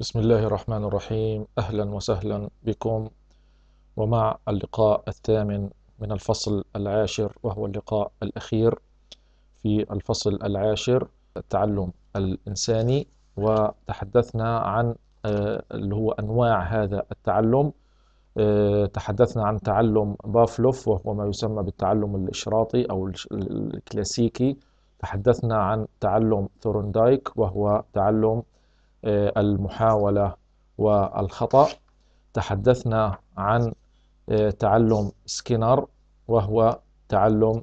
بسم الله الرحمن الرحيم أهلا وسهلا بكم ومع اللقاء الثامن من الفصل العاشر وهو اللقاء الأخير في الفصل العاشر التعلم الإنساني وتحدثنا عن آه، اللي هو أنواع هذا التعلم آه، تحدثنا عن تعلم بافلوف وهو ما يسمى بالتعلم الإشراطي أو الكلاسيكي تحدثنا عن تعلم ثورندايك وهو تعلم آه، المحاولة والخطأ تحدثنا عن آه، تعلم سكينر وهو تعلم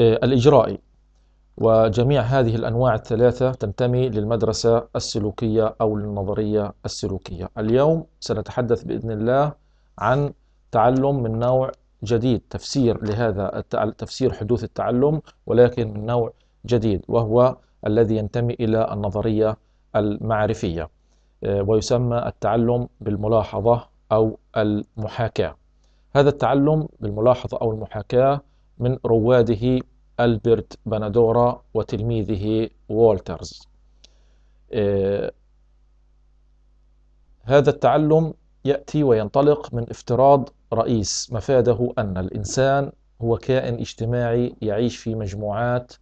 آه، الإجرائي وجميع هذه الأنواع الثلاثة تنتمي للمدرسة السلوكية أو للنظرية السلوكية اليوم سنتحدث بإذن الله عن تعلم من نوع جديد تفسير لهذا تفسير حدوث التعلم ولكن من نوع جديد وهو الذي ينتمي إلى النظرية المعرفية آه، ويسمى التعلم بالملاحظة أو المحاكاة هذا التعلم بالملاحظة أو المحاكاة من رواده ألبرت بندورا وتلميذه والترز آه، هذا التعلم يأتي وينطلق من افتراض رئيس مفاده أن الإنسان هو كائن اجتماعي يعيش في مجموعات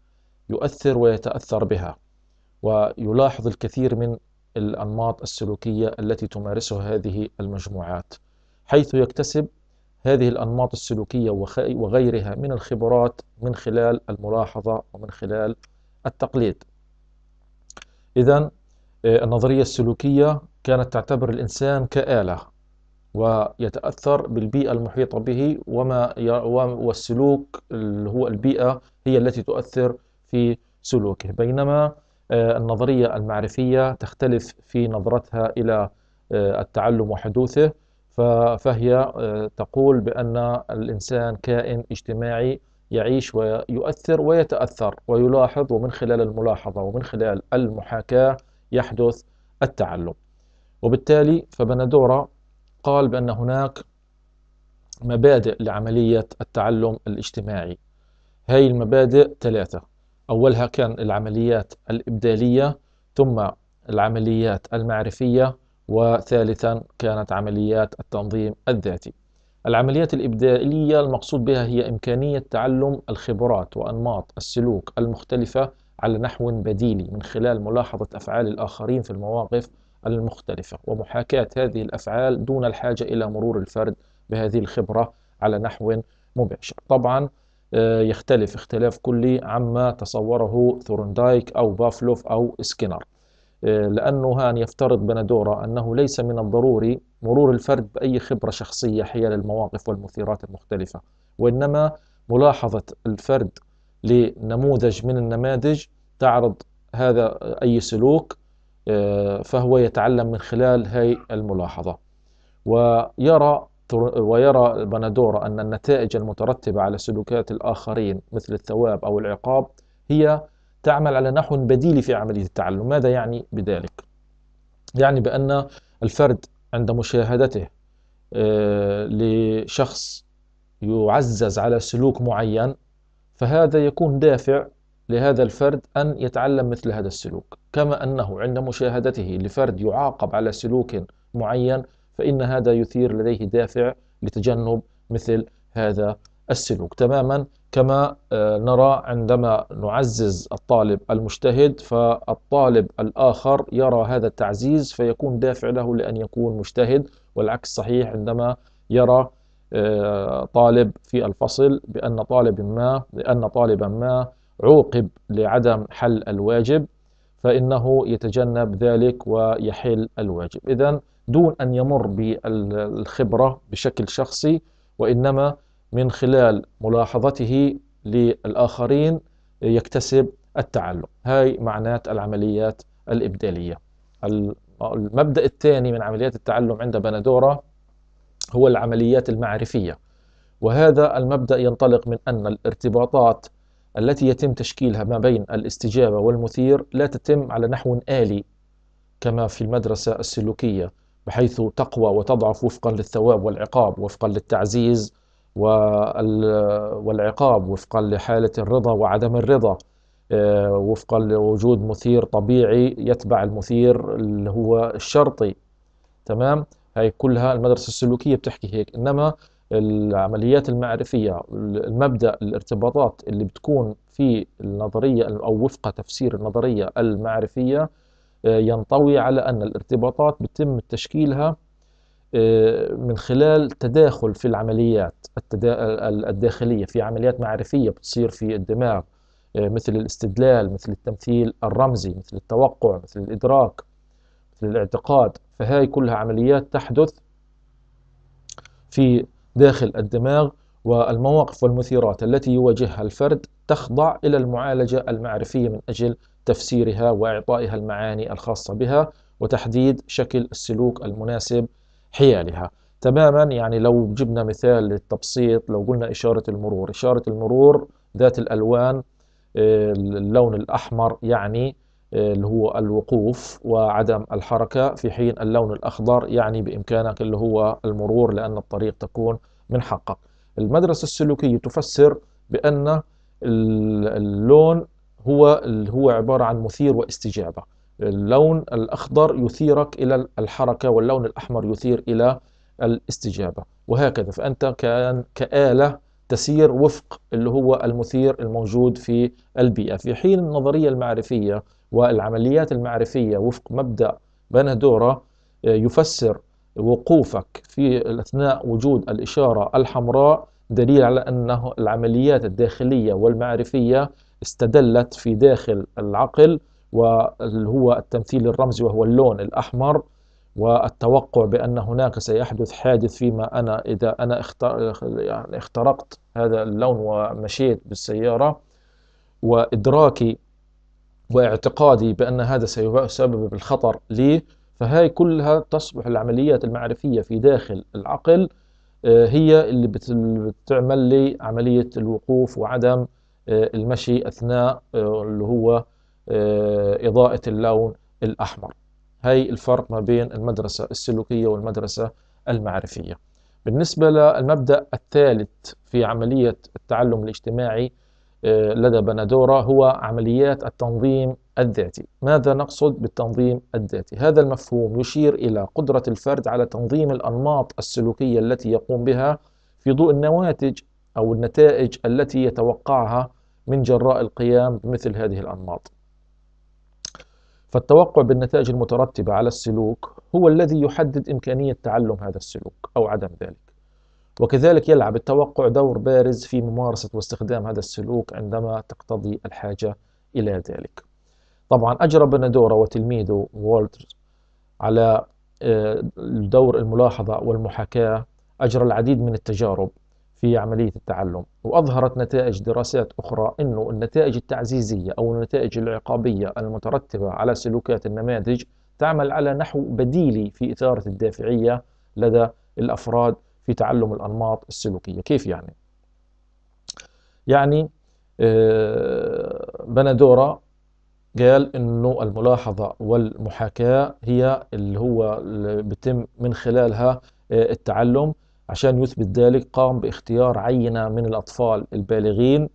يؤثر ويتأثر بها ويلاحظ الكثير من الأنماط السلوكية التي تمارسها هذه المجموعات حيث يكتسب هذه الأنماط السلوكية وغيرها من الخبرات من خلال الملاحظة ومن خلال التقليد إذا آه، النظرية السلوكية كانت تعتبر الإنسان كآلة ويتأثر بالبيئة المحيطة به وما والسلوك اللي هو البيئة هي التي تؤثر في سلوكه بينما آه، النظرية المعرفية تختلف في نظرتها إلى آه، التعلم وحدوثه فهي آه، تقول بأن الإنسان كائن اجتماعي يعيش ويؤثر ويتأثر ويلاحظ ومن خلال الملاحظة ومن خلال المحاكاة يحدث التعلم وبالتالي فبندورة قال بأن هناك مبادئ لعملية التعلم الاجتماعي هاي المبادئ ثلاثة أولها كان العمليات الإبدالية ثم العمليات المعرفية وثالثا كانت عمليات التنظيم الذاتي العمليات الإبدالية المقصود بها هي إمكانية تعلم الخبرات وأنماط السلوك المختلفة على نحو بديلي من خلال ملاحظة أفعال الآخرين في المواقف المختلفة ومحاكاة هذه الأفعال دون الحاجة إلى مرور الفرد بهذه الخبرة على نحو مباشر طبعا يختلف اختلاف كلي عما تصوره ثورندايك أو بافلوف أو سكينر آه، لأنه هان يفترض بندورة أنه ليس من الضروري مرور الفرد بأي خبرة شخصية حيال المواقف والمثيرات المختلفة وإنما ملاحظة الفرد لنموذج من النماذج تعرض هذا أي سلوك آه، فهو يتعلم من خلال هاي الملاحظة ويرى ويرى البندورة أن النتائج المترتبة على سلوكات الآخرين مثل الثواب أو العقاب هي تعمل على نحو بديل في عملية التعلم ماذا يعني بذلك؟ يعني بأن الفرد عند مشاهدته آه، لشخص يعزز على سلوك معين فهذا يكون دافع لهذا الفرد أن يتعلم مثل هذا السلوك كما أنه عند مشاهدته لفرد يعاقب على سلوك معين فإن هذا يثير لديه دافع لتجنب مثل هذا السلوك تماما كما آه، نرى عندما نعزز الطالب المجتهد فالطالب الآخر يرى هذا التعزيز فيكون دافع له لأن يكون مجتهد والعكس صحيح عندما يرى آه، طالب في الفصل بأن طالب ما بأن طالبا ما عوقب لعدم حل الواجب فإنه يتجنب ذلك ويحل الواجب إذا دون أن يمر بالخبرة بشكل شخصي وإنما من خلال ملاحظته للآخرين يكتسب التعلم هاي معنات العمليات الإبدالية المبدأ الثاني من عمليات التعلم عند بندورة هو العمليات المعرفية وهذا المبدأ ينطلق من أن الارتباطات التي يتم تشكيلها ما بين الاستجابة والمثير لا تتم على نحو آلي كما في المدرسة السلوكية بحيث تقوى وتضعف وفقا للثواب والعقاب وفقا للتعزيز والعقاب وفقا لحالة الرضا وعدم الرضا آه، وفقا لوجود مثير طبيعي يتبع المثير اللي هو الشرطي تمام هاي كلها المدرسة السلوكية بتحكي هيك إنما العمليات المعرفية المبدأ الارتباطات اللي بتكون في النظرية أو وفق تفسير النظرية المعرفية آه، ينطوي على أن الارتباطات بتم تشكيلها آه، من خلال تداخل في العمليات الداخلية في عمليات معرفية بتصير في الدماغ آه، مثل الاستدلال مثل التمثيل الرمزي مثل التوقع مثل الإدراك مثل الاعتقاد فهاي كلها عمليات تحدث في داخل الدماغ والمواقف والمثيرات التي يواجهها الفرد تخضع إلى المعالجة المعرفية من أجل تفسيرها وإعطائها المعاني الخاصة بها وتحديد شكل السلوك المناسب حيالها تماما يعني لو جبنا مثال للتبسيط لو قلنا إشارة المرور إشارة المرور ذات الألوان آه، اللون الأحمر يعني اللي هو الوقوف وعدم الحركة في حين اللون الأخضر يعني بإمكانك اللي هو المرور لأن الطريق تكون من حقك المدرسة السلوكية تفسر بأن اللون هو هو عبارة عن مثير واستجابة اللون الأخضر يثيرك إلى الحركة واللون الأحمر يثير إلى الاستجابة وهكذا فأنت كان كآلة تسير وفق اللي هو المثير الموجود في البيئة في حين النظرية المعرفية والعمليات المعرفية وفق مبدأ بندورة آه، يفسر وقوفك في أثناء وجود الإشارة الحمراء دليل على أنه العمليات الداخلية والمعرفية استدلت في داخل العقل واللي هو التمثيل الرمزي وهو اللون الأحمر والتوقع بأن هناك سيحدث حادث فيما أنا إذا أنا يعني اخترقت هذا اللون ومشيت بالسيارة وإدراكي واعتقادي بأن هذا سيسبب الخطر لي فهاي كلها تصبح العمليات المعرفية في داخل العقل آه، هي اللي بتعمل لي عملية الوقوف وعدم آه، المشي أثناء آه، اللي هو إضاءة اللون الأحمر هي الفرق ما بين المدرسة السلوكية والمدرسة المعرفية بالنسبة للمبدأ الثالث في عملية التعلم الاجتماعي آه، لدى بندورة هو عمليات التنظيم الذاتي ماذا نقصد بالتنظيم الذاتي؟ هذا المفهوم يشير إلى قدرة الفرد على تنظيم الأنماط السلوكية التي يقوم بها في ضوء النواتج أو النتائج التي يتوقعها من جراء القيام بمثل هذه الأنماط فالتوقع بالنتائج المترتبة على السلوك هو الذي يحدد إمكانية تعلم هذا السلوك أو عدم ذلك وكذلك يلعب التوقع دور بارز في ممارسة واستخدام هذا السلوك عندما تقتضي الحاجة إلى ذلك طبعا أجرى بندورة وتلميذه وولتر على آه، دور الملاحظة والمحاكاة أجرى العديد من التجارب في عملية التعلم وأظهرت نتائج دراسات أخرى أنه النتائج التعزيزية أو النتائج العقابية المترتبة على سلوكات النماذج تعمل على نحو بديلي في إثارة الدافعية لدى الأفراد في تعلم الأنماط السلوكية كيف يعني؟ يعني آه، بندورة قال انه الملاحظة والمحاكاة هي اللي هو اللي بتم من خلالها آه، التعلم عشان يثبت ذلك قام باختيار عينة من الأطفال البالغين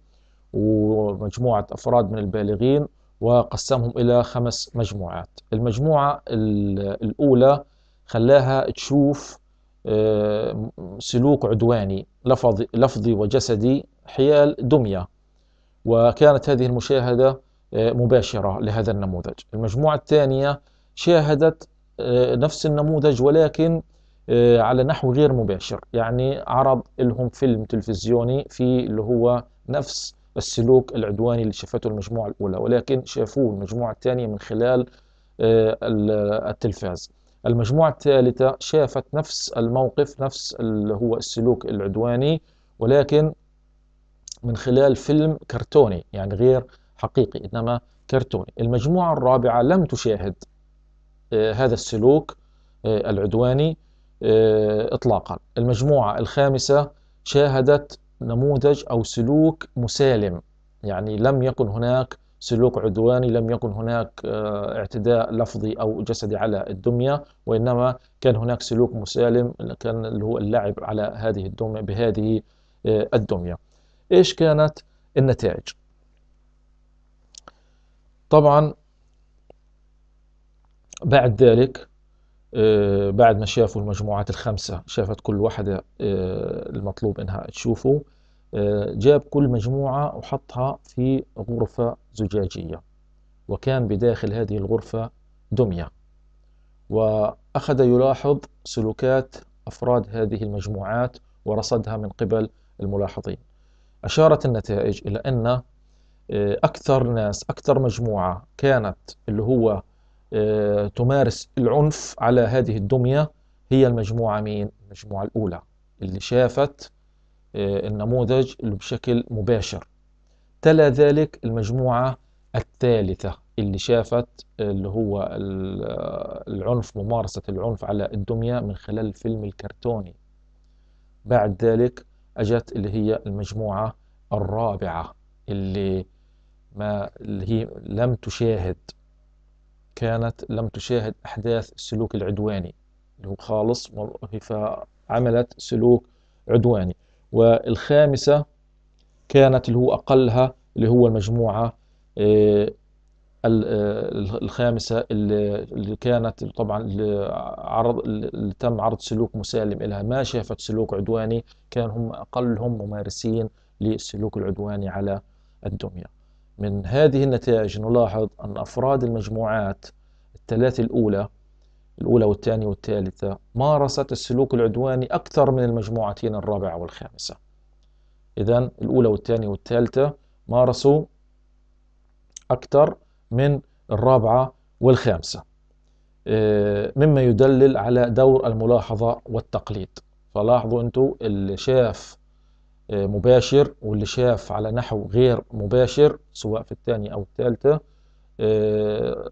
ومجموعة أفراد من البالغين وقسمهم إلى خمس مجموعات المجموعة الأولى خلاها تشوف آه، سلوك عدواني لفظي, وجسدي حيال دمية وكانت هذه المشاهدة آه، مباشرة لهذا النموذج المجموعة الثانية شاهدت آه، نفس النموذج ولكن آه، على نحو غير مباشر يعني عرض لهم فيلم تلفزيوني في اللي هو نفس السلوك العدواني اللي شافته المجموعة الأولى ولكن شافوه المجموعة الثانية من خلال آه، التلفاز المجموعة الثالثة شافت نفس الموقف نفس اللي هو السلوك العدواني ولكن من خلال فيلم كرتوني يعني غير حقيقي إنما كرتوني المجموعة الرابعة لم تشاهد آه، هذا السلوك العدواني آه، إطلاقا المجموعة الخامسة شاهدت نموذج أو سلوك مسالم يعني لم يكن هناك سلوك عدواني لم يكن هناك آه، اعتداء لفظي أو جسدي على الدمية وإنما كان هناك سلوك مسالم كان اللي هو اللعب على هذه الدمية بهذه آه، الدمية إيش كانت النتائج طبعا بعد ذلك آه، بعد ما شافوا المجموعات الخمسة شافت كل واحدة آه، المطلوب إنها تشوفه آه، جاب كل مجموعة وحطها في غرفة زجاجية وكان بداخل هذه الغرفة دمية وأخذ يلاحظ سلوكات أفراد هذه المجموعات ورصدها من قبل الملاحظين أشارت النتائج إلى أن أكثر ناس أكثر مجموعة كانت اللي هو آه، تمارس العنف على هذه الدمية هي المجموعة مين؟ المجموعة الأولى اللي شافت آه، النموذج اللي بشكل مباشر تلا ذلك المجموعة الثالثة اللي شافت آه، اللي هو العنف ممارسة العنف على الدمية من خلال الفيلم الكرتوني بعد ذلك أجت اللي هي المجموعة الرابعة اللي ما اللي هي لم تشاهد كانت لم تشاهد أحداث السلوك العدواني اللي هو خالص فعملت سلوك عدواني والخامسة كانت اللي هو أقلها اللي هو المجموعة آه، آه، الخامسة اللي كانت طبعا عرض اللي تم عرض سلوك مسالم لها ما شافت سلوك عدواني كان هم أقلهم ممارسين للسلوك العدواني على الدمية من هذه النتائج نلاحظ أن أفراد المجموعات الثلاث الأولى الأولى والثانية والثالثة مارست السلوك العدواني أكثر من المجموعتين الرابعة والخامسة إذا الأولى والثانية والثالثة مارسوا أكثر من الرابعة والخامسة آه، مما يدلل على دور الملاحظة والتقليد فلاحظوا أنتم اللي شاف مباشر واللي شاف على نحو غير مباشر سواء في الثانية أو الثالثة آه،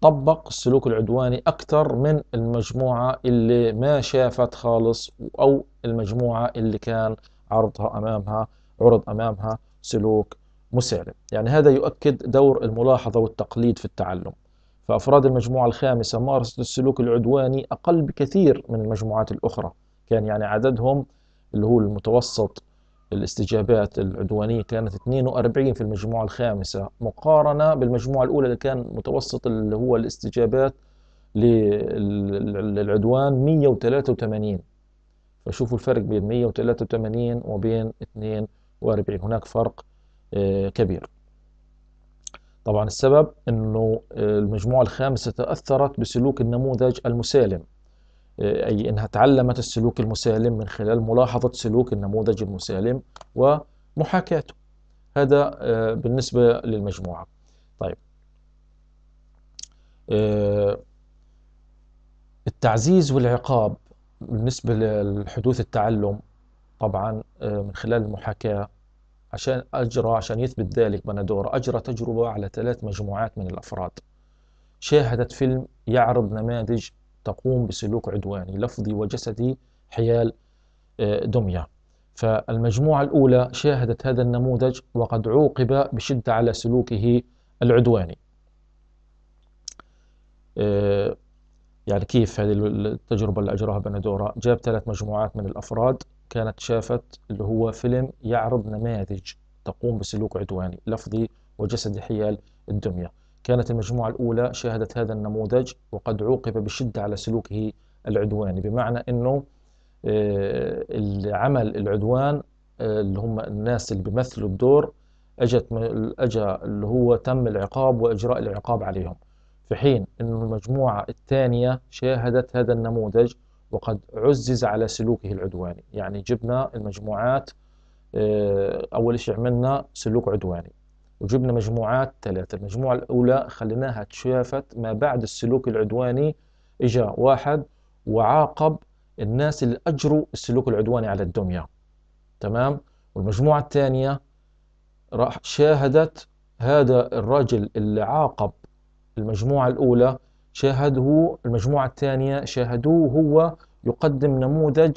طبق السلوك العدواني أكثر من المجموعة اللي ما شافت خالص أو المجموعة اللي كان عرضها أمامها عرض أمامها سلوك مسالم يعني هذا يؤكد دور الملاحظة والتقليد في التعلم فأفراد المجموعة الخامسة مارسوا السلوك العدواني أقل بكثير من المجموعات الأخرى كان يعني عددهم اللي هو المتوسط الاستجابات العدوانية كانت 42 في المجموعة الخامسة مقارنة بالمجموعة الأولى اللي كان متوسط اللي هو الاستجابات للعدوان 183 فشوفوا الفرق بين 183 وبين 42 هناك فرق آه، كبير طبعا السبب أنه آه، المجموعة الخامسة تأثرت بسلوك النموذج المسالم آه، أي أنها تعلمت السلوك المسالم من خلال ملاحظة سلوك النموذج المسالم ومحاكاته هذا آه، بالنسبة للمجموعة طيب آه، التعزيز والعقاب بالنسبة لحدوث التعلم طبعا من خلال المحاكاة عشان أجرى عشان يثبت ذلك بندور أجرى تجربة على ثلاث مجموعات من الأفراد شاهدت فيلم يعرض نماذج تقوم بسلوك عدواني لفظي وجسدي حيال آه، دمية فالمجموعة الأولى شاهدت هذا النموذج وقد عوقب بشدة على سلوكه العدواني آه، يعني كيف هذه التجربة اللي أجراها بندورة جاب ثلاث مجموعات من الأفراد كانت شافت اللي هو فيلم يعرض نماذج تقوم بسلوك عدواني لفظي وجسدي حيال الدمية كانت المجموعة الأولى شاهدت هذا النموذج وقد عوقب بشدة على سلوكه العدواني بمعنى أنه آه، العمل العدوان آه، اللي هم الناس اللي بيمثلوا الدور اجت اجى اللي هو تم العقاب واجراء العقاب عليهم في حين انه المجموعه الثانيه شاهدت هذا النموذج وقد عزز على سلوكه العدواني يعني جبنا المجموعات آه، اول شيء عملنا سلوك عدواني وجبنا مجموعات ثلاثة المجموعة الأولى خليناها تشافت ما بعد السلوك العدواني إجا واحد وعاقب الناس اللي أجروا السلوك العدواني على الدمية تمام والمجموعة الثانية راح شاهدت هذا الرجل اللي عاقب المجموعة الأولى شاهده المجموعة الثانية شاهدوه هو يقدم نموذج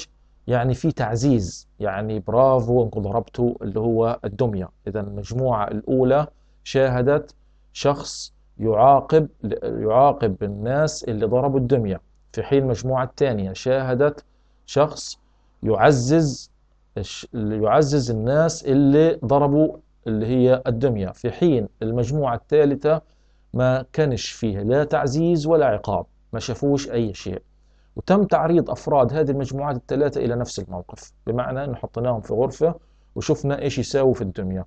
يعني في تعزيز يعني برافو انكم ضربتوا اللي هو الدمية إذا المجموعة الأولى شاهدت شخص يعاقب يعاقب الناس اللي ضربوا الدمية في حين المجموعة الثانية شاهدت شخص يعزز يعزز الناس اللي ضربوا اللي هي الدمية في حين المجموعة الثالثة ما كانش فيها لا تعزيز ولا عقاب ما شافوش أي شيء وتم تعريض أفراد هذه المجموعات الثلاثة إلى نفس الموقف بمعنى أنه حطيناهم في غرفة وشفنا إيش يساووا في الدنيا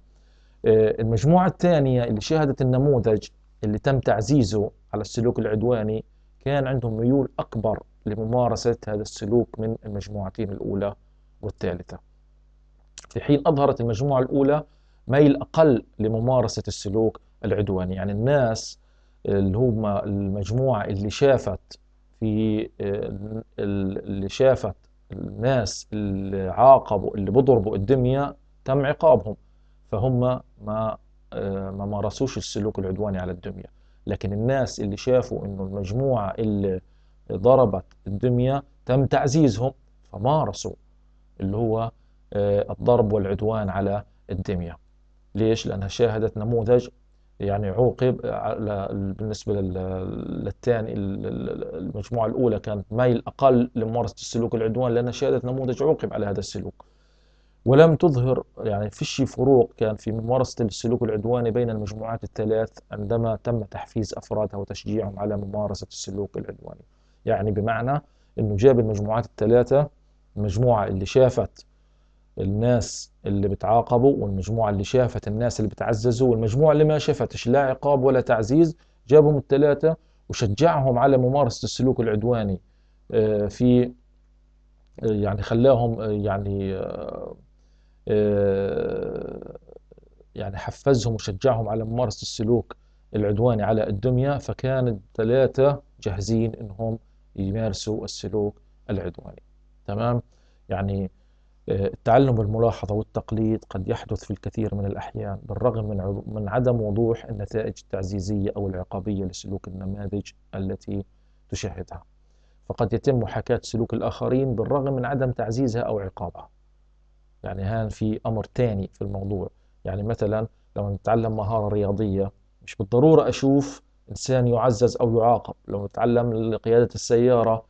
آه، المجموعة الثانية اللي شهدت النموذج اللي تم تعزيزه على السلوك العدواني كان عندهم ميول أكبر لممارسة هذا السلوك من المجموعتين الأولى والثالثة في حين أظهرت المجموعة الأولى ميل أقل لممارسة السلوك العدواني يعني الناس اللي هم المجموعة اللي شافت في آه، اللي شافت الناس اللي عاقبوا اللي بضربوا الدنيا تم عقابهم فهم ما آه، ما مارسوش السلوك العدواني على الدنيا لكن الناس اللي شافوا انه المجموعه اللي ضربت الدنيا تم تعزيزهم فمارسوا اللي هو آه، الضرب والعدوان على الدمية ليش؟ لأنها شاهدت نموذج يعني عوقب آه، بالنسبة للثاني المجموعة الأولى كانت ميل أقل لممارسة السلوك العدوان لأن شهادة نموذج عوقب على هذا السلوك ولم تظهر يعني فيش فروق كان في ممارسة السلوك العدواني بين المجموعات الثلاث عندما تم تحفيز أفرادها وتشجيعهم على ممارسة السلوك العدواني يعني بمعنى أنه جاب المجموعات الثلاثة المجموعة اللي شافت الناس اللي بتعاقبوا والمجموعة اللي شافت الناس اللي بتعززوا والمجموعة اللي ما شافتش لا عقاب ولا تعزيز جابهم الثلاثة وشجعهم على ممارسة السلوك العدواني آه، في آه، يعني خلاهم آه، يعني يعني حفزهم وشجعهم على ممارسة السلوك العدواني على الدمية فكان الثلاثة جاهزين انهم يمارسوا السلوك العدواني تمام يعني التعلم بالملاحظة والتقليد قد يحدث في الكثير من الأحيان بالرغم من من عدم وضوح النتائج التعزيزية أو العقابية لسلوك النماذج التي تشاهدها فقد يتم محاكاة سلوك الآخرين بالرغم من عدم تعزيزها أو عقابها يعني هان في أمر تاني في الموضوع يعني مثلا لما نتعلم مهارة رياضية مش بالضرورة أشوف إنسان يعزز أو يعاقب لو نتعلم قيادة السيارة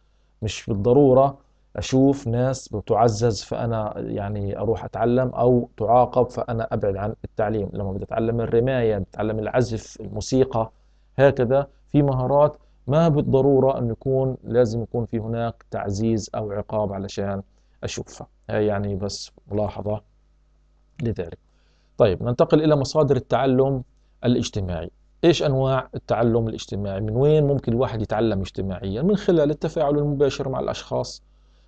مش بالضرورة اشوف ناس بتعزز فانا يعني اروح اتعلم او تعاقب فانا ابعد عن التعليم لما بدي اتعلم الرمايه بتعلم العزف الموسيقى هكذا في مهارات ما بالضروره انه يكون لازم يكون في هناك تعزيز او عقاب علشان اشوفها هي يعني بس ملاحظه لذلك طيب ننتقل الى مصادر التعلم الاجتماعي ايش انواع التعلم الاجتماعي من وين ممكن الواحد يتعلم اجتماعيا من خلال التفاعل المباشر مع الاشخاص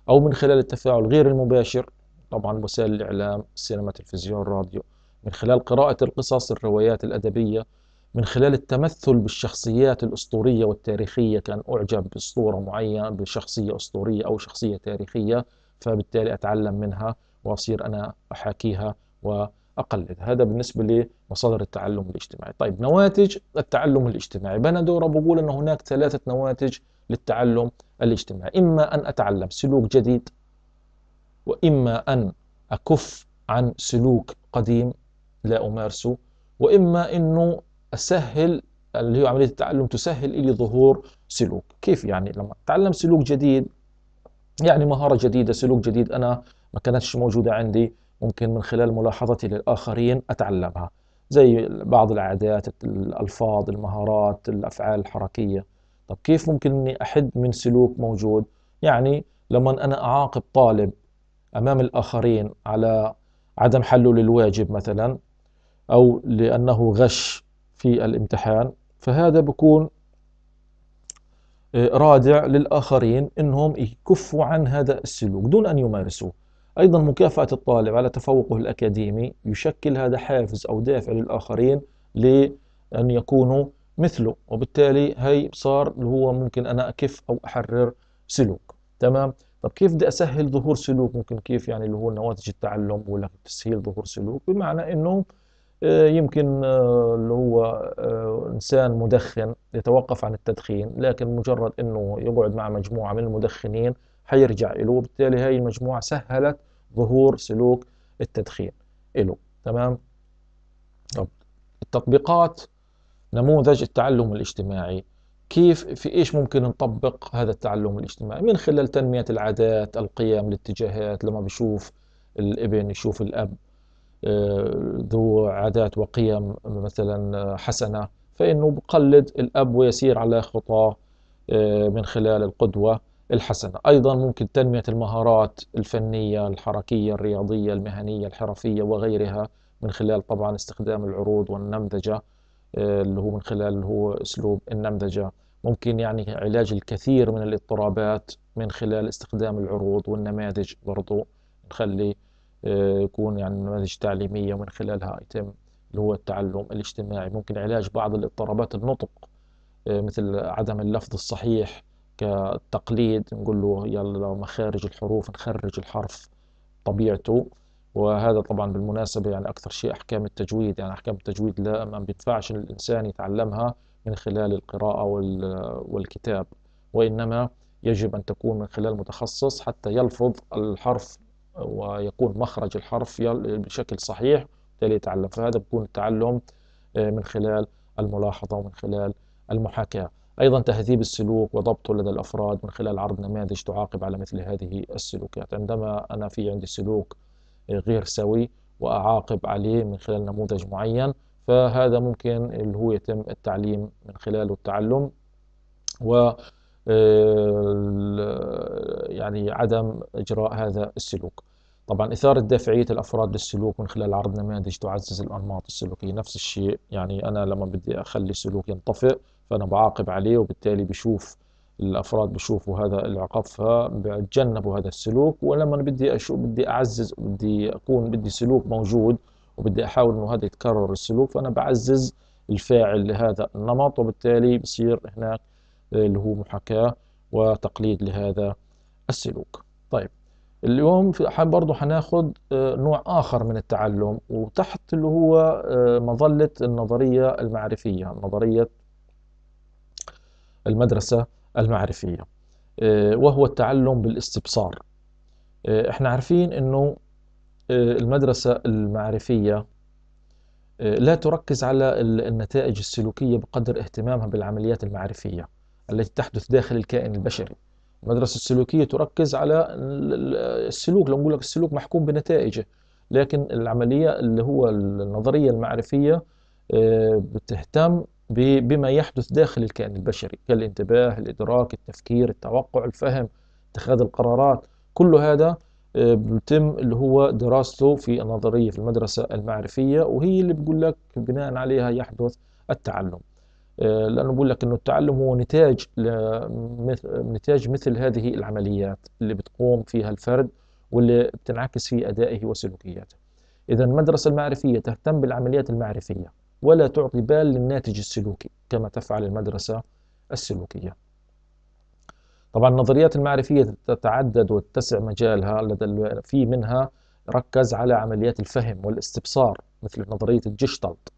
أو من خلال التفاعل غير المباشر طبعا وسائل الإعلام السينما التلفزيون الراديو من خلال قراءة القصص الروايات الأدبية من خلال التمثل بالشخصيات الأسطورية والتاريخية كان أعجب بأسطورة معينة بشخصية أسطورية أو شخصية تاريخية فبالتالي أتعلم منها وأصير أنا أحاكيها وأقلد هذا بالنسبة لمصادر التعلم الاجتماعي طيب نواتج التعلم الاجتماعي بنا دوره بقول أن هناك ثلاثة نواتج للتعلم الاجتماعي إما أن أتعلم سلوك جديد وإما أن أكف عن سلوك قديم لا أمارسه وإما أنه أسهل اللي هي عملية التعلم تسهل إلي ظهور سلوك كيف يعني لما أتعلم سلوك جديد يعني مهارة جديدة سلوك جديد أنا ما كانتش موجودة عندي ممكن من خلال ملاحظتي للآخرين أتعلمها زي بعض العادات الألفاظ المهارات الأفعال الحركية طب كيف ممكن اني احد من سلوك موجود يعني لما انا اعاقب طالب امام الاخرين على عدم حله للواجب مثلا او لانه غش في الامتحان فهذا بكون آه، رادع للآخرين إنهم يكفوا عن هذا السلوك دون أن يمارسوه أيضا مكافأة الطالب على تفوقه الأكاديمي يشكل هذا حافز أو دافع للآخرين لأن يكونوا مثله وبالتالي هي صار اللي هو ممكن انا اكف او احرر سلوك تمام طب كيف بدي اسهل ظهور سلوك ممكن كيف يعني اللي هو نواتج التعلم ولا تسهيل ظهور سلوك بمعنى انه آه، يمكن آه، اللي هو آه، انسان مدخن يتوقف عن التدخين لكن مجرد انه يقعد مع مجموعه من المدخنين حيرجع له وبالتالي هاي المجموعه سهلت ظهور سلوك التدخين له تمام طب التطبيقات نموذج التعلم الاجتماعي كيف في ايش ممكن نطبق هذا التعلم الاجتماعي من خلال تنمية العادات القيم الاتجاهات لما بشوف الابن يشوف الاب آه، ذو عادات وقيم مثلا حسنة فإنه بقلد الأب ويسير على خطاه من خلال القدوة الحسنة أيضا ممكن تنمية المهارات الفنية الحركية الرياضية المهنية الحرفية وغيرها من خلال طبعا استخدام العروض والنمذجة آه، اللي هو من خلال هو اسلوب النمذجه ممكن يعني علاج الكثير من الاضطرابات من خلال استخدام العروض والنماذج برضو نخلي آه، يكون يعني نماذج تعليمية ومن خلالها يتم اللي هو التعلم الاجتماعي ممكن علاج بعض الاضطرابات النطق آه، مثل عدم اللفظ الصحيح كالتقليد نقول له يلا مخارج الحروف نخرج الحرف طبيعته وهذا طبعا بالمناسبة يعني أكثر شيء أحكام التجويد يعني أحكام التجويد لا ما بيدفعش الإنسان يتعلمها من خلال القراءة والكتاب وإنما يجب أن تكون من خلال متخصص حتى يلفظ الحرف ويكون مخرج الحرف بشكل صحيح وبالتالي يتعلم فهذا بيكون التعلم آه، من خلال الملاحظة ومن خلال المحاكاة أيضا تهذيب السلوك وضبطه لدى الأفراد من خلال عرض نماذج تعاقب على مثل هذه السلوكات عندما أنا في عندي سلوك غير سوي وأعاقب عليه من خلال نموذج معين فهذا ممكن اللي هو يتم التعليم من خلاله التعلم و آه، يعني عدم إجراء هذا السلوك طبعا إثارة دافعية الأفراد للسلوك من خلال عرض نماذج تعزز الأنماط السلوكية نفس الشيء يعني أنا لما بدي أخلي السلوك ينطفئ فأنا بعاقب عليه وبالتالي بشوف الافراد بشوفوا هذا العقاب فبتجنبوا هذا السلوك ولما بدي اشوف بدي اعزز بدي اكون بدي سلوك موجود وبدي احاول انه هذا يتكرر السلوك فانا بعزز الفاعل لهذا النمط وبالتالي بصير هناك اللي هو محاكاه وتقليد لهذا السلوك طيب اليوم برضه حناخد آه، نوع آخر من التعلم وتحت اللي هو آه، مظلة النظرية المعرفية نظرية المدرسة المعرفية آه، وهو التعلم بالاستبصار آه، احنا عارفين انه آه، المدرسة المعرفية لا تركز على النتائج السلوكية بقدر اهتمامها بالعمليات المعرفية التي تحدث داخل الكائن البشري المدرسة السلوكية تركز على السلوك لو نقول لك السلوك محكوم بنتائجه لكن العملية اللي هو النظرية المعرفية بتهتم بما يحدث داخل الكائن البشري كالانتباه الإدراك التفكير التوقع الفهم اتخاذ القرارات كل هذا آه، بيتم اللي هو دراسته في النظرية في المدرسة المعرفية وهي اللي بقول لك بناء عليها يحدث التعلم آه، لأنه بقول لك أنه التعلم هو نتاج نتاج مثل هذه العمليات اللي بتقوم فيها الفرد واللي بتنعكس في أدائه وسلوكياته إذا المدرسة المعرفية تهتم بالعمليات المعرفية ولا تعطي بال للناتج السلوكي كما تفعل المدرسة السلوكية طبعا النظريات المعرفية تتعدد وتتسع مجالها لدى في منها ركز على عمليات الفهم والاستبصار مثل نظرية الجشتلت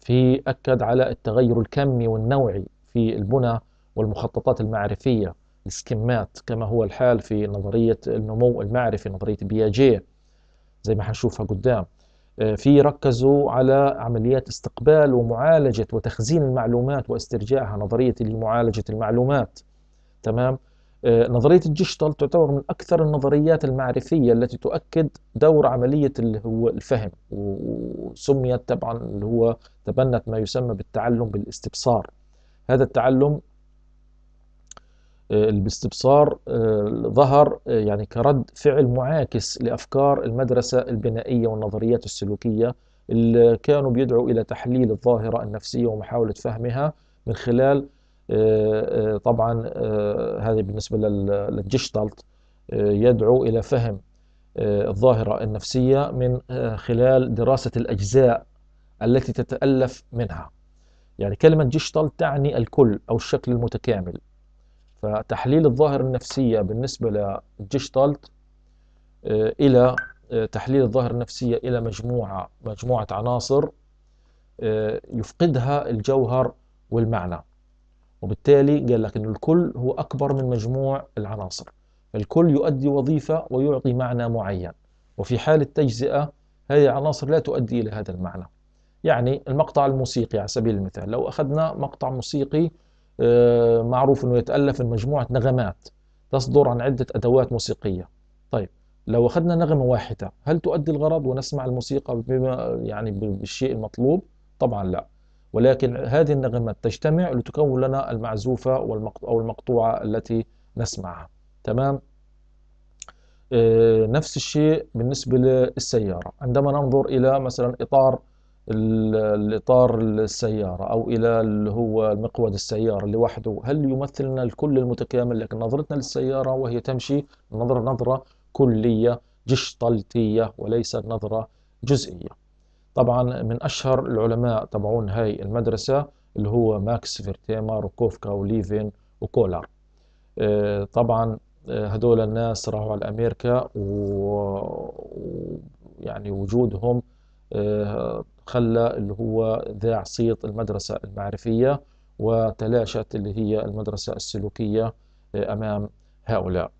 في أكد على التغير الكمي والنوعي في البنى والمخططات المعرفية السكمات كما هو الحال في نظرية النمو المعرفي نظرية بياجيه زي ما حنشوفها قدام في ركزوا على عمليات استقبال ومعالجة وتخزين المعلومات واسترجاعها نظرية معالجة المعلومات تمام آه، نظرية الجشتل تعتبر من أكثر النظريات المعرفية التي تؤكد دور عملية اللي هو الفهم وسميت طبعا اللي هو تبنت ما يسمى بالتعلم بالاستبصار هذا التعلم آه، باستبصار آه، ظهر آه، يعني كرد فعل معاكس لأفكار المدرسة البنائية والنظريات السلوكية اللي كانوا بيدعوا إلى تحليل الظاهرة النفسية ومحاولة فهمها من خلال طبعا هذه بالنسبة للجشتالت يدعو إلى فهم الظاهرة النفسية من خلال دراسة الأجزاء التي تتألف منها يعني كلمة جشتالت تعني الكل أو الشكل المتكامل فتحليل الظاهرة النفسية بالنسبة لجشتالت آه، إلى آه، تحليل الظاهرة النفسية إلى مجموعة مجموعة عناصر آه، يفقدها الجوهر والمعنى وبالتالي قال لك أن الكل هو أكبر من مجموع العناصر الكل يؤدي وظيفة ويعطي معنى معين وفي حال التجزئة هذه العناصر لا تؤدي إلى هذا المعنى يعني المقطع الموسيقي على سبيل المثال لو أخذنا مقطع موسيقي آه، معروف أنه يتألف من مجموعة نغمات تصدر عن عدة أدوات موسيقية طيب لو أخذنا نغمة واحدة هل تؤدي الغرض ونسمع الموسيقى بما يعني بالشيء المطلوب؟ طبعا لا ولكن هذه النغمات تجتمع لتكون لنا المعزوفة أو المقطوعة التي نسمعها تمام؟ آه، نفس الشيء بالنسبة للسيارة عندما ننظر إلى مثلا إطار الإطار السيارة أو إلى اللي هو مقود السيارة لوحده هل يمثلنا الكل المتكامل لكن نظرتنا للسيارة وهي تمشي نظرة نظرة كلية جشطلتية وليس نظرة جزئية طبعا من أشهر العلماء تبعون هاي المدرسة اللي هو ماكس فيرتيمر وكوفكا وليفين وكولر آه، طبعا آه، هذول الناس راحوا على أمريكا ويعني وجودهم خلى اللي هو ذاع صيت المدرسة المعرفية وتلاشت اللي هي المدرسة السلوكية آه، أمام هؤلاء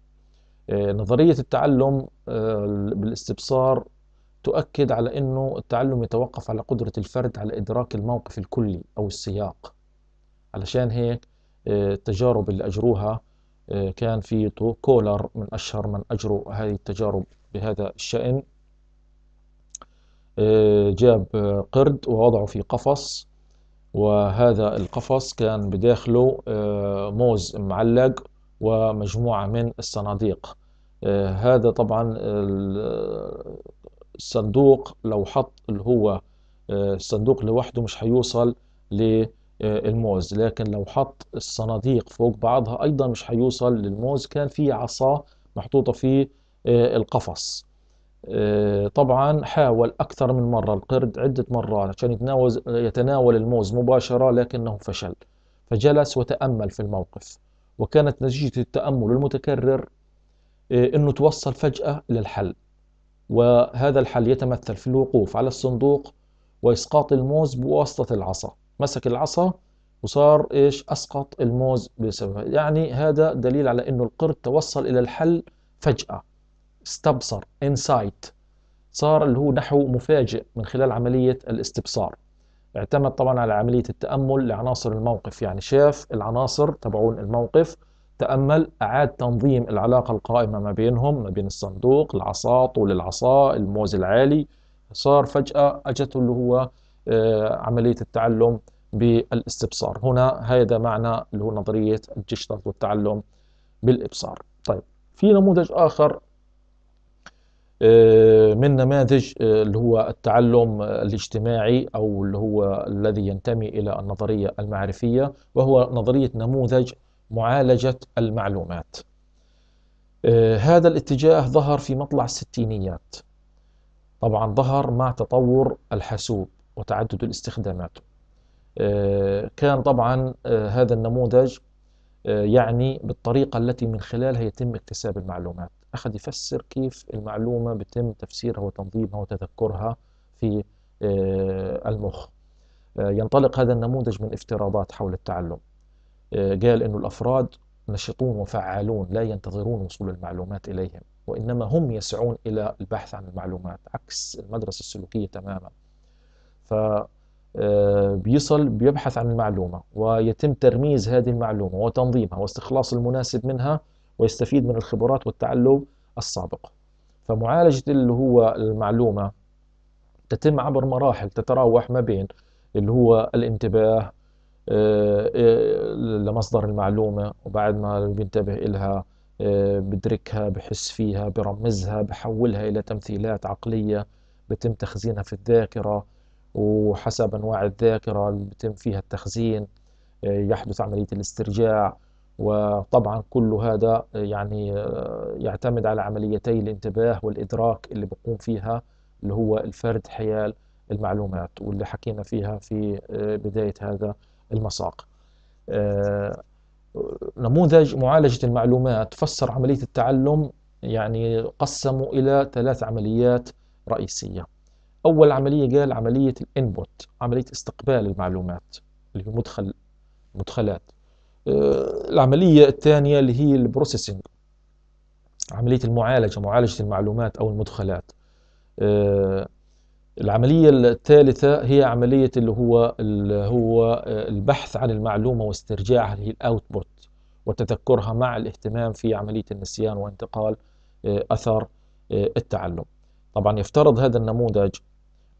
آه، نظرية التعلم آه، بالاستبصار تؤكد على أنه التعلم يتوقف على قدرة الفرد على إدراك الموقف الكلي أو السياق علشان هيك التجارب اللي أجروها كان في كولر من أشهر من أجروا هذه التجارب بهذا الشأن جاب قرد ووضعه في قفص وهذا القفص كان بداخله آه، موز معلق ومجموعة من الصناديق آه، هذا طبعا الصندوق لو حط اللي هو آه، الصندوق لوحده مش هيوصل للموز لكن لو حط الصناديق فوق بعضها أيضا مش هيوصل للموز كان في عصا محطوطة في القفص آه، طبعا حاول أكثر من مرة القرد عدة مرات عشان يتناول يتناول الموز مباشرة لكنه فشل فجلس وتأمل في الموقف وكانت نتيجة التأمل المتكرر آه، أنه توصل فجأة إلى الحل وهذا الحل يتمثل في الوقوف على الصندوق وإسقاط الموز بواسطة العصا مسك العصا وصار إيش أسقط الموز بسبب يعني هذا دليل على أنه القرد توصل إلى الحل فجأة استبصر انسايت صار اللي هو نحو مفاجئ من خلال عملية الاستبصار اعتمد طبعا على عملية التأمل لعناصر الموقف يعني شاف العناصر تبعون الموقف تأمل أعاد تنظيم العلاقة القائمة ما بينهم ما بين الصندوق العصا طول العصا الموز العالي صار فجأة أجته اللي هو آه، عملية التعلم بالاستبصار هنا هذا معنى اللي هو نظرية الجشتر والتعلم بالإبصار طيب في نموذج آخر آه، من نماذج آه، اللي هو التعلم الاجتماعي او اللي هو الذي ينتمي الى النظريه المعرفيه وهو نظريه نموذج معالجه المعلومات. آه، هذا الاتجاه ظهر في مطلع الستينيات. طبعا ظهر مع تطور الحاسوب وتعدد الاستخدامات. كان طبعا هذا النموذج يعني بالطريقه التي من خلالها يتم اكتساب المعلومات. أخذ يفسر كيف المعلومة بتم تفسيرها وتنظيمها وتذكرها في آه، المخ آه، ينطلق هذا النموذج من افتراضات حول التعلم آه، قال أن الأفراد نشطون وفعالون لا ينتظرون وصول المعلومات إليهم وإنما هم يسعون إلى البحث عن المعلومات عكس المدرسة السلوكية تماما ف بيصل بيبحث عن المعلومة ويتم ترميز هذه المعلومة وتنظيمها واستخلاص المناسب منها ويستفيد من الخبرات والتعلم السابق فمعالجة اللي هو المعلومة تتم عبر مراحل تتراوح ما بين اللي هو الانتباه آه، آه، لمصدر المعلومة وبعد ما بينتبه إلها آه، بدركها بحس فيها برمزها بحولها إلى تمثيلات عقلية بتم تخزينها في الذاكرة وحسب أنواع الذاكرة اللي بتم فيها التخزين يحدث عملية الاسترجاع وطبعا كل هذا آه، يعني آه، يعتمد على عمليتي الانتباه والإدراك اللي بقوم فيها اللي هو الفرد حيال المعلومات واللي حكينا فيها في آه، بداية هذا المساق نموذج معالجة المعلومات فسر عملية التعلم يعني قسمه إلى ثلاث عمليات رئيسية أول عملية قال عملية الانبوت عملية استقبال المعلومات اللي هي مدخل مدخلات آه، العملية الثانية اللي هي البروسيسنج عملية المعالجة معالجة المعلومات أو المدخلات آه، العملية الثالثة هي عملية اللي هو اللي هو البحث عن المعلومة واسترجاعها اللي هي الاوتبوت وتذكرها مع الاهتمام في عملية النسيان وانتقال آه، أثر التعلم طبعا يفترض هذا النموذج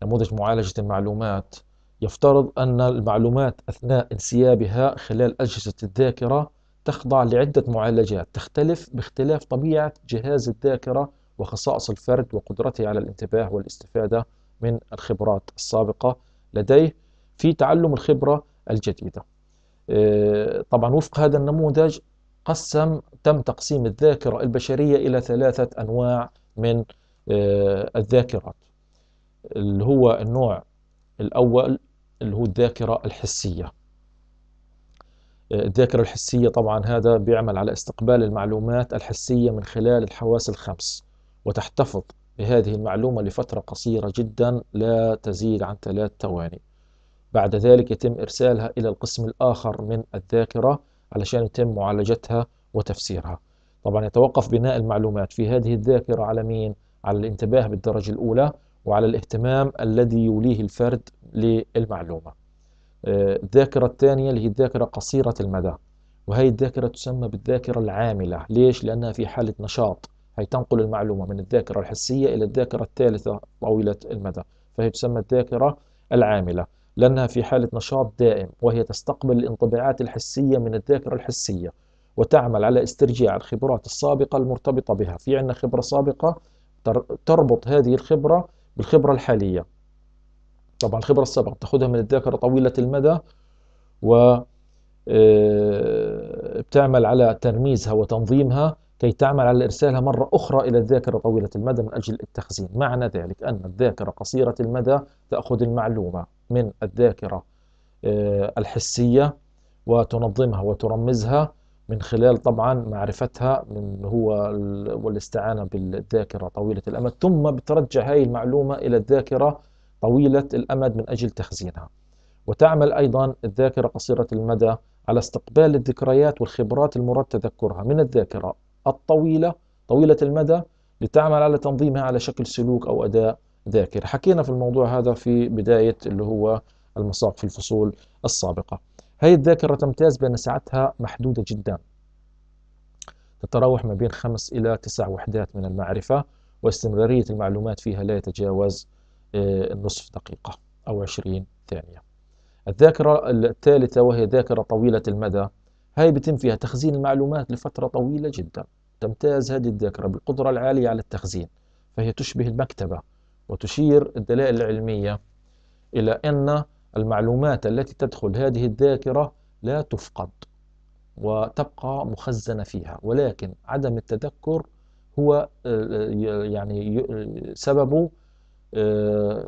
نموذج معالجة المعلومات يفترض أن المعلومات أثناء انسيابها خلال أجهزة الذاكرة تخضع لعدة معالجات تختلف باختلاف طبيعة جهاز الذاكرة وخصائص الفرد وقدرته على الانتباه والاستفادة من الخبرات السابقة لديه في تعلم الخبرة الجديدة آه، طبعا وفق هذا النموذج قسم تم تقسيم الذاكرة البشرية إلى ثلاثة أنواع من آه، الذاكرات اللي هو النوع الأول اللي هو الذاكرة الحسية الذاكرة الحسية طبعا هذا بيعمل على استقبال المعلومات الحسية من خلال الحواس الخمس وتحتفظ بهذه المعلومة لفترة قصيرة جدا لا تزيد عن ثلاث ثواني بعد ذلك يتم إرسالها إلى القسم الآخر من الذاكرة علشان يتم معالجتها وتفسيرها طبعا يتوقف بناء المعلومات في هذه الذاكرة على مين؟ على الانتباه بالدرجة الأولى وعلى الاهتمام الذي يوليه الفرد للمعلومة آه، الذاكرة الثانية اللي هي الذاكرة قصيرة المدى وهي الذاكرة تسمى بالذاكرة العاملة ليش؟ لأنها في حالة نشاط هي تنقل المعلومة من الذاكرة الحسية إلى الذاكرة الثالثة طويلة المدى فهي تسمى الذاكرة العاملة لأنها في حالة نشاط دائم وهي تستقبل الانطباعات الحسية من الذاكرة الحسية وتعمل على استرجاع الخبرات السابقة المرتبطة بها في عندنا خبرة سابقة تربط هذه الخبرة بالخبرة الحالية طبعا الخبرة السابقة بتاخذها من الذاكرة طويلة المدى و آه، بتعمل على ترميزها وتنظيمها كي تعمل على إرسالها مرة أخرى إلى الذاكرة طويلة المدى من أجل التخزين معنى ذلك أن الذاكرة قصيرة المدى تأخذ المعلومة من الذاكرة آه، الحسية وتنظمها وترمزها من خلال طبعا معرفتها من هو والاستعانة بالذاكرة طويلة الأمد ثم بترجع هذه المعلومة إلى الذاكرة طويلة الأمد من أجل تخزينها وتعمل أيضا الذاكرة قصيرة المدى على استقبال الذكريات والخبرات المراد تذكرها من الذاكرة الطويلة طويلة المدى لتعمل على تنظيمها على شكل سلوك أو أداء ذاكر حكينا في الموضوع هذا في بداية اللي هو المساق في الفصول السابقة هي الذاكرة تمتاز بأن سعتها محدودة جدا تتراوح ما بين خمس إلى تسع وحدات من المعرفة واستمرارية المعلومات فيها لا يتجاوز آه، نصف دقيقة أو عشرين ثانية الذاكرة الثالثة وهي ذاكرة طويلة المدى هاي بتم فيها تخزين المعلومات لفترة طويلة جدا تمتاز هذه الذاكرة بالقدرة العالية على التخزين فهي تشبه المكتبة وتشير الدلائل العلمية إلى أن المعلومات التي تدخل هذه الذاكرة لا تفقد وتبقى مخزنة فيها ولكن عدم التذكر هو آه، آه، يعني آه، سببه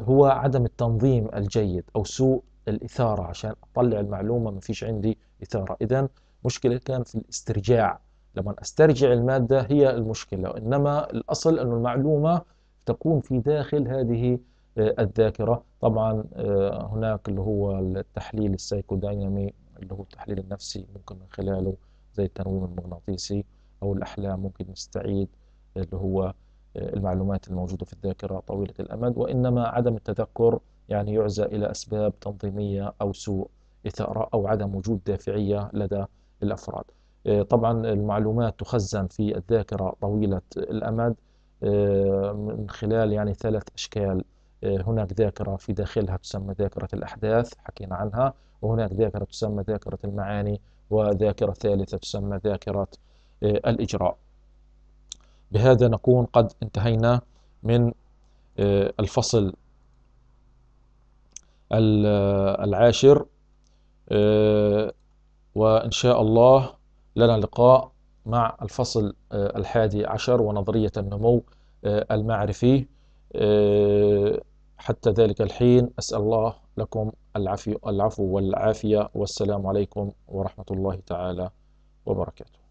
هو عدم التنظيم الجيد أو سوء الإثارة عشان أطلع المعلومة ما فيش عندي إثارة إذا مشكلة كان في الاسترجاع لما استرجع المادة هي المشكلة إنما الأصل أن المعلومة تكون في داخل هذه الذاكرة طبعا آه، هناك اللي هو التحليل السايكودينامي اللي هو التحليل النفسي ممكن من خلاله زي التنويم المغناطيسي أو الأحلام ممكن نستعيد اللي هو آه، المعلومات الموجودة في الذاكرة طويلة الأمد وإنما عدم التذكر يعني يعزى إلى أسباب تنظيمية أو سوء إثارة أو عدم وجود دافعية لدى الأفراد آه، طبعا المعلومات تخزن في الذاكرة طويلة الأمد من خلال يعني ثلاث أشكال هناك ذاكرة في داخلها تسمى ذاكرة الأحداث حكينا عنها وهناك ذاكرة تسمى ذاكرة المعاني وذاكرة ثالثة تسمى ذاكرة آه، الإجراء بهذا نكون قد انتهينا من آه، الفصل آه، العاشر وإن شاء الله لنا لقاء مع الفصل الحادي عشر ونظرية النمو المعرفي حتى ذلك الحين أسأل الله لكم العفو, والعافية والسلام عليكم ورحمة الله تعالى وبركاته